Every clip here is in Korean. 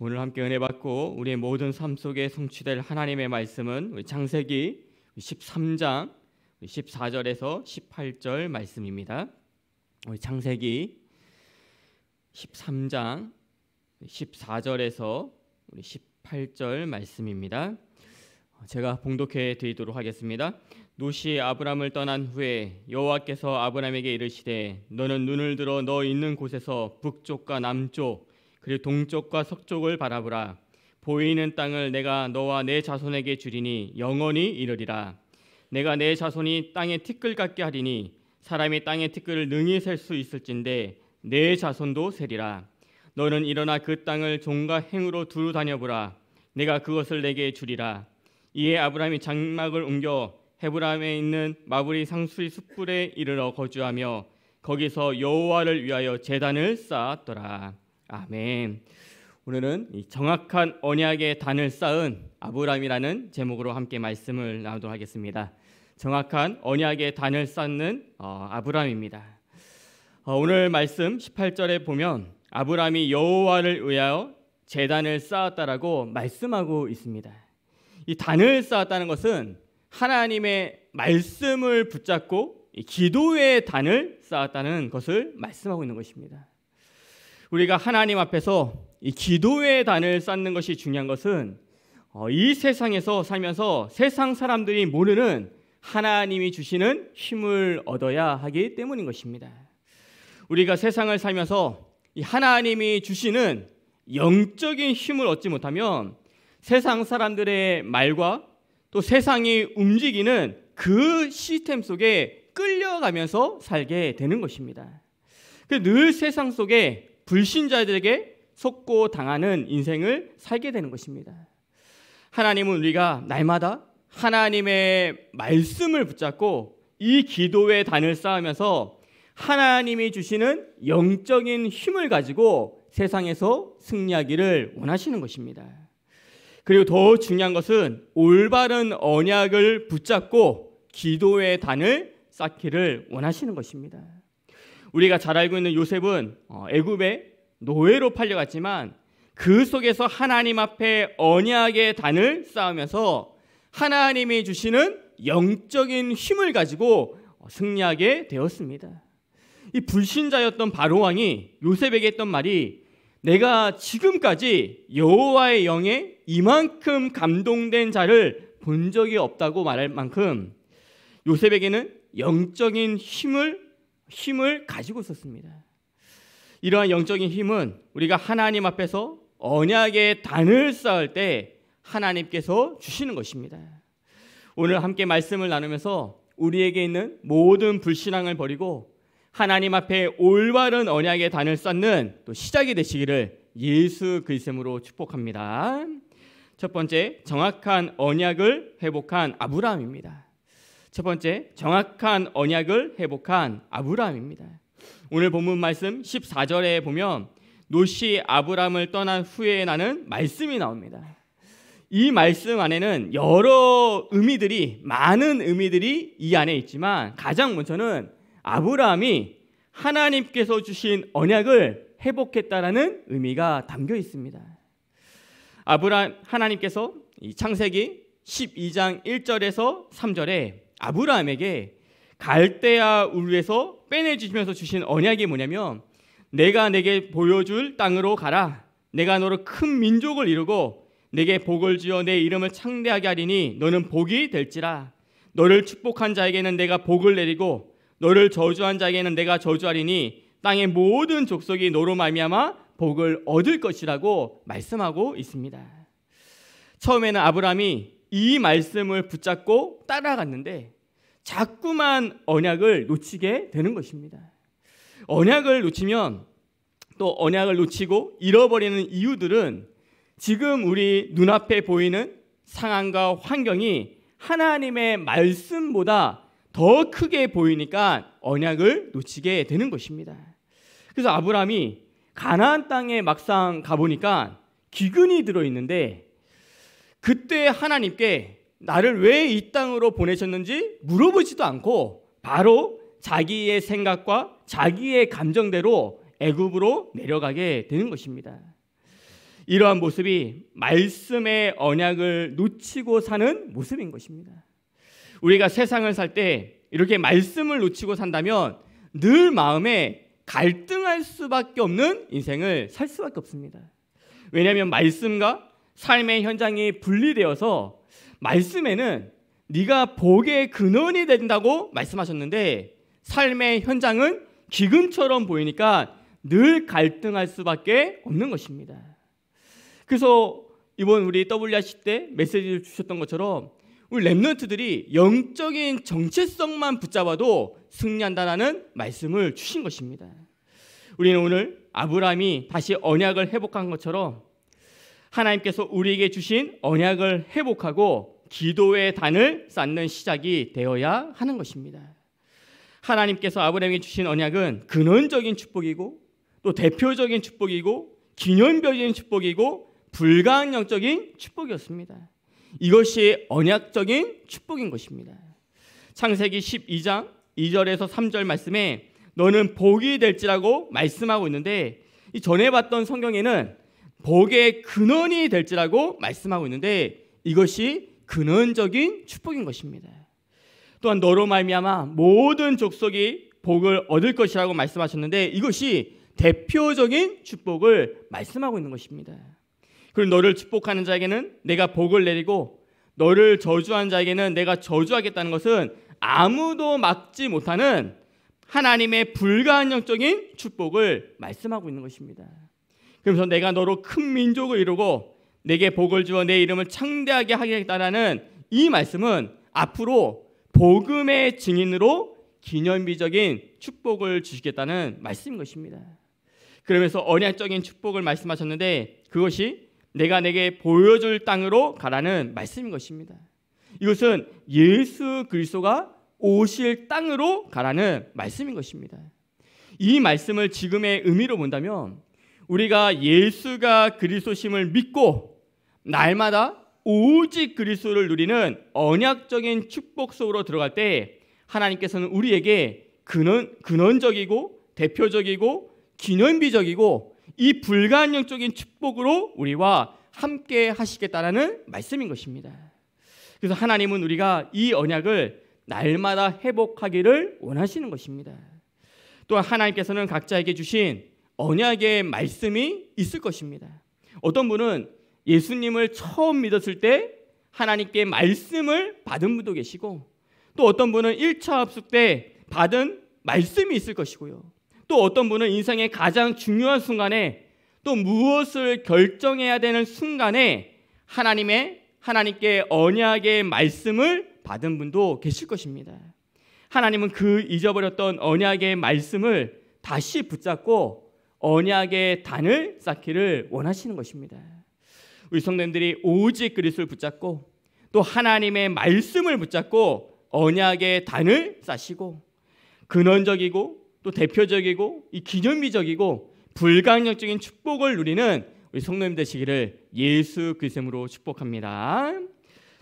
오늘 함께 은혜 받고 우리의 모든 삶 속에 성취될 하나님의 말씀은 창세기 13장 14절에서 18절 말씀입니다. 창세기 13장 14절에서 우리 18절 말씀입니다. 제가 봉독해 드리도록 하겠습니다. 노시 아브람을 떠난 후에 여호와께서 아브람에게 이르시되 너는 눈을 들어 너 있는 곳에서 북쪽과 남쪽 그리고 동쪽과 서쪽을 바라보라. 보이는 땅을 내가 너와 내 자손에게 주리니 영원히 이르리라. 내가 내 자손이 땅의 티끌 같게 하리니 사람이 땅의 티끌을 능히 셀 수 있을진데 내 자손도 세리라. 너는 일어나 그 땅을 종과 행으로 두루 다녀보라. 내가 그것을 내게 주리라. 이에 아브라함이 장막을 옮겨 헤브라함에 있는 마브리 상수리 숯불에 이르러 거주하며 거기서 여호와를 위하여 제단을 쌓았더라. 아멘. 오늘은 정확한 언약의 단을 쌓은 아브라함이라는 제목으로 함께 말씀을 나누도록 하겠습니다. 정확한 언약의 단을 쌓는 어, 아브라함입니다. 어, 오늘 말씀 18절에 보면 아브라함이 여호와를 의하여 재단을 쌓았다라고 말씀하고 있습니다. 이 단을 쌓았다는 것은 하나님의 말씀을 붙잡고 기도의 단을 쌓았다는 것을 말씀하고 있는 것입니다. 우리가 하나님 앞에서 이 기도의 단을 쌓는 것이 중요한 것은 어, 이 세상에서 살면서 세상 사람들이 모르는 하나님이 주시는 힘을 얻어야 하기 때문인 것입니다. 우리가 세상을 살면서 하나님이 주시는 영적인 힘을 얻지 못하면 세상 사람들의 말과 또 세상이 움직이는 그 시스템 속에 끌려가면서 살게 되는 것입니다. 늘 세상 속에 불신자들에게 속고 당하는 인생을 살게 되는 것입니다. 하나님은 우리가 날마다 하나님의 말씀을 붙잡고 이 기도의 단을 쌓으면서 하나님이 주시는 영적인 힘을 가지고 세상에서 승리하기를 원하시는 것입니다. 그리고 더 중요한 것은 올바른 언약을 붙잡고 기도의 단을 쌓기를 원하시는 것입니다. 우리가 잘 알고 있는 요셉은 어, 애굽의 노예로 팔려갔지만 그 속에서 하나님 앞에 언약의 단을 쌓으면서 하나님이 주시는 영적인 힘을 가지고 어, 승리하게 되었습니다. 이 불신자였던 바로 왕이 요셉에게 했던 말이 내가 지금까지 여호와의 영에 이만큼 감동된 자를 본 적이 없다고 말할 만큼 요셉에게는 영적인 힘을 힘을 가지고 있었습니다. 이러한 영적인 힘은 우리가 하나님 앞에서 언약의 단을 쌓을 때 하나님께서 주시는 것입니다. 오늘 함께 말씀을 나누면서 우리에게 있는 모든 불신앙을 버리고 하나님 앞에 올바른 언약의 단을 쌓는 또 시작이 되시기를 예수 그리스도로 축복합니다. 첫 번째 정확한 언약을 회복한 아브라함입니다. 첫 번째, 정확한 언약을 회복한 아브라함입니다. 오늘 본문 말씀 14절에 보면 노시 아브라함을 떠난 후에 나는 말씀이 나옵니다. 이 말씀 안에는 여러 의미들이 많은 의미들이 이 안에 있지만 가장 먼저는 아브라함이 하나님께서 주신 언약을 회복했다라는 의미가 담겨 있습니다. 아브라 하나님께서 창세기 12장 1절에서 3절에 아브라함에게 갈대아 우르에서 빼내주시면서 주신 언약이 뭐냐면 내가 내게 보여줄 땅으로 가라. 내가 너로 큰 민족을 이루고 내게 복을 지어 내 이름을 창대하게 하리니 너는 복이 될지라. 너를 축복한 자에게는 내가 복을 내리고 너를 저주한 자에게는 내가 저주하리니 땅의 모든 족속이 너로 말미암아 복을 얻을 것이라고 말씀하고 있습니다. 처음에는 아브라함이 이 말씀을 붙잡고 따라갔는데 자꾸만 언약을 놓치게 되는 것입니다. 언약을 놓치면 또 언약을 놓치고 잃어버리는 이유들은 지금 우리 눈앞에 보이는 상황과 환경이 하나님의 말씀보다 더 크게 보이니까 언약을 놓치게 되는 것입니다. 그래서 아브라함이 가나안 땅에 막상 가보니까 기근이 들어있는데 그때 하나님께 나를 왜 이 땅으로 보내셨는지 물어보지도 않고 바로 자기의 생각과 자기의 감정대로 애굽으로 내려가게 되는 것입니다. 이러한 모습이 말씀의 언약을 놓치고 사는 모습인 것입니다. 우리가 세상을 살 때 이렇게 말씀을 놓치고 산다면 늘 마음에 갈등할 수밖에 없는 인생을 살 수밖에 없습니다. 왜냐하면 말씀과 삶의 현장이 분리되어서 말씀에는 네가 복의 근원이 된다고 말씀하셨는데 삶의 현장은 기근처럼 보이니까 늘 갈등할 수밖에 없는 것입니다. 그래서 이번 우리 WRC 때 메시지를 주셨던 것처럼 우리 랩런트들이 영적인 정체성만 붙잡아도 승리한다라는 말씀을 주신 것입니다. 우리는 오늘 아브라함이 다시 언약을 회복한 것처럼 하나님께서 우리에게 주신 언약을 회복하고 기도의 단을 쌓는 시작이 되어야 하는 것입니다. 하나님께서 아브라함에게 주신 언약은 근원적인 축복이고 또 대표적인 축복이고 기념별인 축복이고 불가한 영적인 축복이었습니다. 이것이 언약적인 축복인 것입니다. 창세기 12장 2절에서 3절 말씀에 너는 복이 될지라고 말씀하고 있는데 이 전에 봤던 성경에는 복의 근원이 될지라고 말씀하고 있는데 이것이 근원적인 축복인 것입니다. 또한 너로 말미암아 모든 족속이 복을 얻을 것이라고 말씀하셨는데 이것이 대표적인 축복을 말씀하고 있는 것입니다. 그리고 너를 축복하는 자에게는 내가 복을 내리고 너를 저주한 자에게는 내가 저주하겠다는 것은 아무도 막지 못하는 하나님의 불가항력적인 축복을 말씀하고 있는 것입니다. 그러면서 내가 너로 큰 민족을 이루고 내게 복을 주어 내 이름을 창대하게 하겠다라는 이 말씀은 앞으로 복음의 증인으로 기념비적인 축복을 주시겠다는 말씀인 것입니다. 그러면서 언약적인 축복을 말씀하셨는데 그것이 내가 내게 보여줄 땅으로 가라는 말씀인 것입니다. 이것은 예수 그리스도가 오실 땅으로 가라는 말씀인 것입니다. 이 말씀을 지금의 의미로 본다면 우리가 예수가 그리스도심을 믿고 날마다 오직 그리스도를 누리는 언약적인 축복 속으로 들어갈 때 하나님께서는 우리에게 근원, 근원적이고 대표적이고 기념비적이고 이불가항적인 축복으로 우리와 함께 하시겠다라는 말씀인 것입니다. 그래서 하나님은 우리가 이 언약을 날마다 회복하기를 원하시는 것입니다. 또한 하나님께서는 각자에게 주신 언약의 말씀이 있을 것입니다. 어떤 분은 예수님을 처음 믿었을 때 하나님께 말씀을 받은 분도 계시고 또 어떤 분은 1차 합숙 때 받은 말씀이 있을 것이고요. 또 어떤 분은 인생의 가장 중요한 순간에 또 무엇을 결정해야 되는 순간에 하나님의 하나님께 언약의 말씀을 받은 분도 계실 것입니다. 하나님은 그 잊어버렸던 언약의 말씀을 다시 붙잡고 언약의 단을 쌓기를 원하시는 것입니다. 우리 성도님들이 오직 그리스도를 붙잡고 또 하나님의 말씀을 붙잡고 언약의 단을 쌓시고 근원적이고 또 대표적이고 이 기념비적이고 불강력적인 축복을 누리는 우리 성도님 되시기를 예수 그리스도로 축복합니다.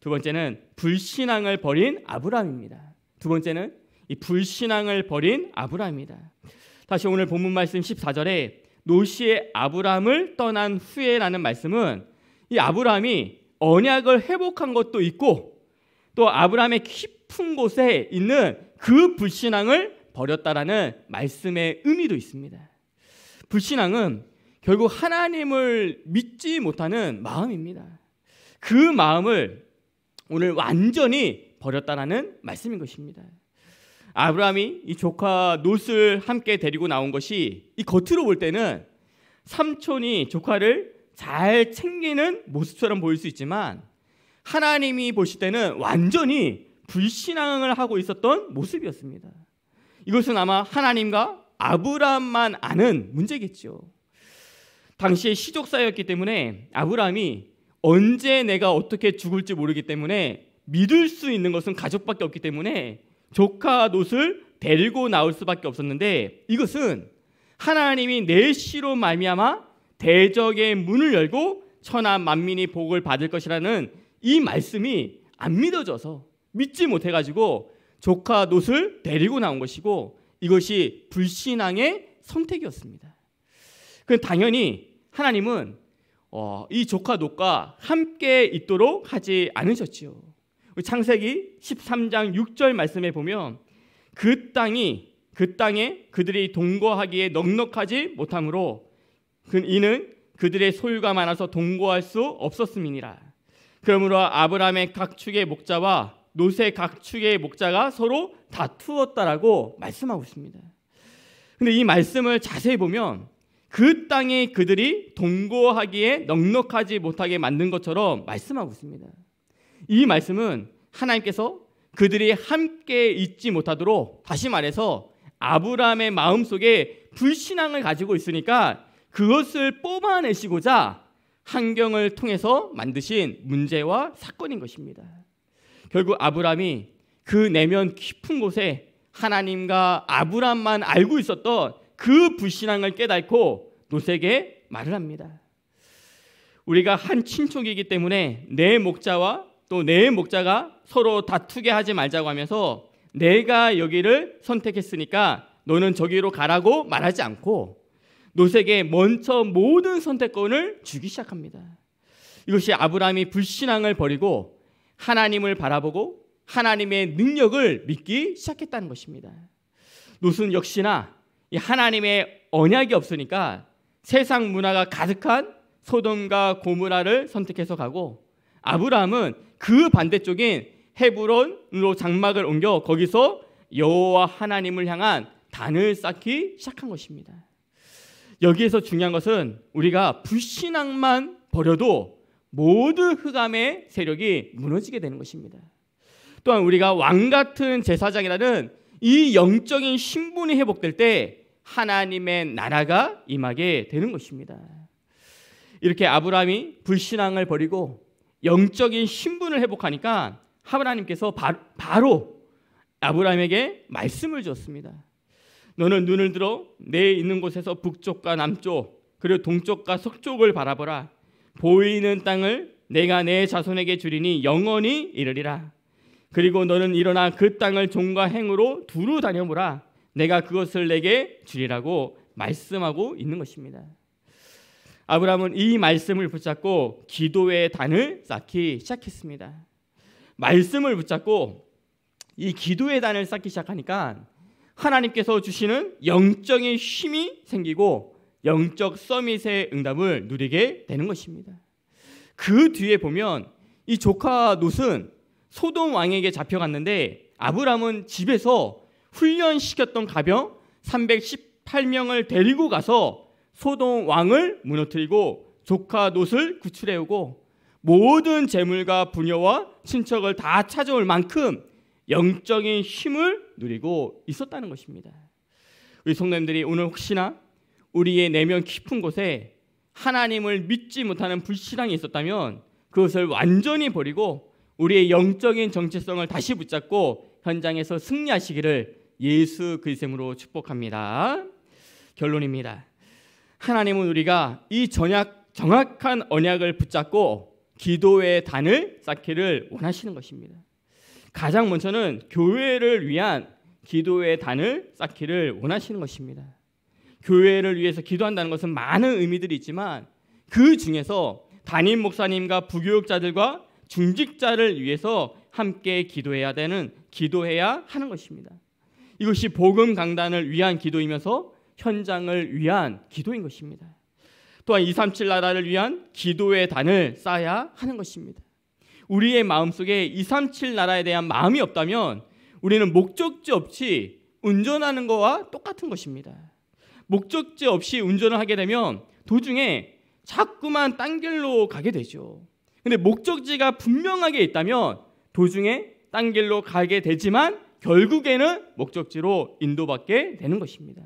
두 번째는 불신앙을 버린 아브라함입니다. 두 번째는 이 불신앙을 버린 아브라함입니다. 다시 오늘 본문 말씀 14절에 노시의 아브람을 떠난 후에라는 말씀은 이 아브람이 언약을 회복한 것도 있고 또 아브람의 깊은 곳에 있는 그 불신앙을 버렸다라는 말씀의 의미도 있습니다. 불신앙은 결국 하나님을 믿지 못하는 마음입니다. 그 마음을 오늘 완전히 버렸다라는 말씀인 것입니다. 아브라함이 이 조카 롯을 함께 데리고 나온 것이 이 겉으로 볼 때는 삼촌이 조카를 잘 챙기는 모습처럼 보일 수 있지만 하나님이 보실 때는 완전히 불신앙을 하고 있었던 모습이었습니다. 이것은 아마 하나님과 아브라함만 아는 문제겠죠. 당시에 시족사였기 때문에 아브라함이 언제 내가 어떻게 죽을지 모르기 때문에 믿을 수 있는 것은 가족밖에 없기 때문에 조카 롯을 데리고 나올 수밖에 없었는데 이것은 하나님이 내시로 말미암아 대적의 문을 열고 천하 만민이 복을 받을 것이라는 이 말씀이 안 믿어져서 믿지 못해 가지고 조카 롯을 데리고 나온 것이고 이것이 불신앙의 선택이었습니다. 그 당연히 하나님은 어, 이 조카 롯과 함께 있도록 하지 않으셨지요. 창세기 13장 6절 말씀에 보면 그 땅이 그 땅에 그들이 동거하기에 넉넉하지 못하므로 그 이는 그들의 소유가 많아서 동거할 수 없었음이니라. 그러므로 아브라함의 각 축의 목자와 노세 각 축의 목자가 서로 다투었다라고 말씀하고 있습니다. 근데 이 말씀을 자세히 보면 그 땅에 그들이 동거하기에 넉넉하지 못하게 만든 것처럼 말씀하고 있습니다. 이 말씀은 하나님께서 그들이 함께 있지 못하도록 다시 말해서 아브라함의 마음속에 불신앙을 가지고 있으니까 그것을 뽑아내시고자 환경을 통해서 만드신 문제와 사건인 것입니다. 결국 아브라함이 그 내면 깊은 곳에 하나님과 아브라함만 알고 있었던 그 불신앙을 깨닫고 노색에 말을 합니다. 우리가 한 친족이기 때문에 내 목자와 또내 목자가 서로 다투게 하지 말자고 하면서 내가 여기를 선택했으니까 너는 저기로 가라고 말하지 않고 노색에 먼저 모든 선택권을 주기 시작합니다. 이것이 아브라함이 불신앙을 버리고 하나님을 바라보고 하나님의 능력을 믿기 시작했다는 것입니다. 롯은 역시나 하나님의 언약이 없으니까 세상 문화가 가득한 소돔과 고무라를 선택해서 가고 아브라함은 그 반대쪽인 헤브론으로 장막을 옮겨 거기서 여호와 하나님을 향한 단을 쌓기 시작한 것입니다. 여기에서 중요한 것은 우리가 불신앙만 버려도 모든 흑암의 세력이 무너지게 되는 것입니다. 또한 우리가 왕 같은 제사장이라는 이 영적인 신분이 회복될 때 하나님의 나라가 임하게 되는 것입니다. 이렇게 아브라함이 불신앙을 버리고 영적인 신분을 회복하니까 하브라님께서 바, 로 아브라함에게 말씀을 줬습니다. 너는 눈을 들어 내 있는 곳에서 북쪽과 남쪽 그리고 동쪽과 서쪽을 바라보라. 보이는 땅을 내가 내 자손에게 주리니 영원히 이르리라. 그리고 너는 일어나 그 땅을 종과 행으로 두루 다녀보라. 내가 그것을 내게 주리라고 말씀하고 있는 것입니다. 아브라함은 이 말씀을 붙잡고 기도의 단을 쌓기 시작했습니다. 말씀을 붙잡고 이 기도의 단을 쌓기 시작하니까 하나님께서 주시는 영적인 힘이 생기고 영적 서밋의 응답을 누리게 되는 것입니다. 그 뒤에 보면 이 조카 롯은 소돔 왕에게 잡혀갔는데 아브람은 집에서 훈련시켰던 가병 318명을 데리고 가서 소돔 왕을 무너뜨리고 조카 노 롯을 구출해오고 모든 재물과 부녀와 친척을 다 찾아올 만큼 영적인 힘을 누리고 있었다는 것입니다. 우리 성도님들이 오늘 혹시나 우리의 내면 깊은 곳에 하나님을 믿지 못하는 불신앙이 있었다면 그것을 완전히 버리고 우리의 영적인 정체성을 다시 붙잡고 현장에서 승리하시기를 예수 그리스도로 축복합니다. 결론입니다. 하나님은 우리가 이 전약 정확한 언약을 붙잡고 기도의 단을 쌓기를 원하시는 것입니다. 가장 먼저는 교회를 위한 기도의 단을 쌓기를 원하시는 것입니다. 교회를 위해서 기도한다는 것은 많은 의미들이 있지만 그 중에서 담임 목사님과 부교육자들과 중직자를 위해서 함께 기도해야 되는 기도해야 하는 것입니다. 이것이 복음 강단을 위한 기도이면서 현장을 위한 기도인 것입니다. 또한 237 나라를 위한 기도의 단을 쌓아야 하는 것입니다. 우리의 마음속에 237 나라에 대한 마음이 없다면 우리는 목적지 없이 운전하는 거와 똑같은 것입니다. 목적지 없이 운전을 하게 되면 도중에 자꾸만 딴 길로 가게 되죠. 근데 목적지가 분명하게 있다면 도중에 딴 길로 가게 되지만 결국에는 목적지로 인도받게 되는 것입니다.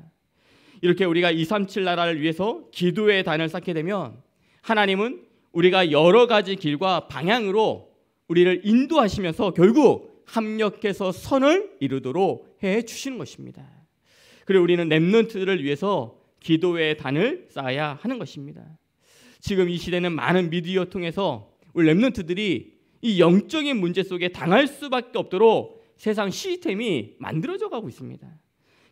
이렇게 우리가 237 나라를 위해서 기도의 단을 쌓게 되면 하나님은 우리가 여러 가지 길과 방향으로 우리를 인도하시면서 결국 합력해서 선을 이루도록 해 주시는 것입니다. 그리고 우리는 랩런트들을 위해서 기도의 단을 쌓아야 하는 것입니다. 지금 이 시대는 많은 미디어 통해서 우리 랩런트들이 이 영적인 문제 속에 당할 수밖에 없도록 세상 시스템이 만들어져 가고 있습니다.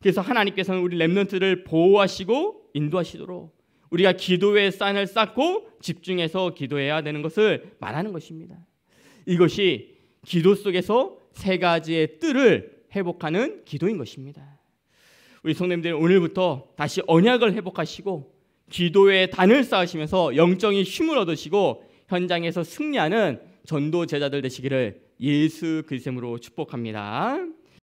그래서 하나님께서는 우리 렘넌트를 보호하시고 인도하시도록 우리가 기도의 산을 쌓고 집중해서 기도해야 되는 것을 말하는 것입니다. 이것이 기도 속에서 세 가지의 뜰을 회복하는 기도인 것입니다. 우리 성님들 오늘부터 다시 언약을 회복하시고 기도의 단을 쌓으시면서 영적인 힘을 얻으시고 현장에서 승리하는 전도 제자들 되시기를 예수 그리스도로 축복합니다.